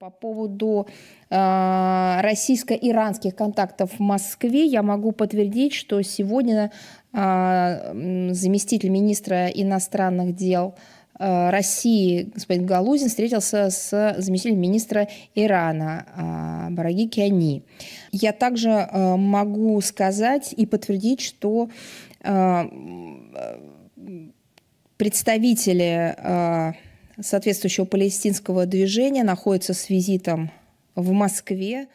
По поводу э, российско-иранских контактов в Москве я могу подтвердить, что сегодня э, заместитель министра иностранных дел э, России господин Галузин встретился с заместителем министра Ирана э, Бараги Киани. Я также э, могу сказать и подтвердить, что э, представители соответствующего палестинского движения находится с визитом в Москве.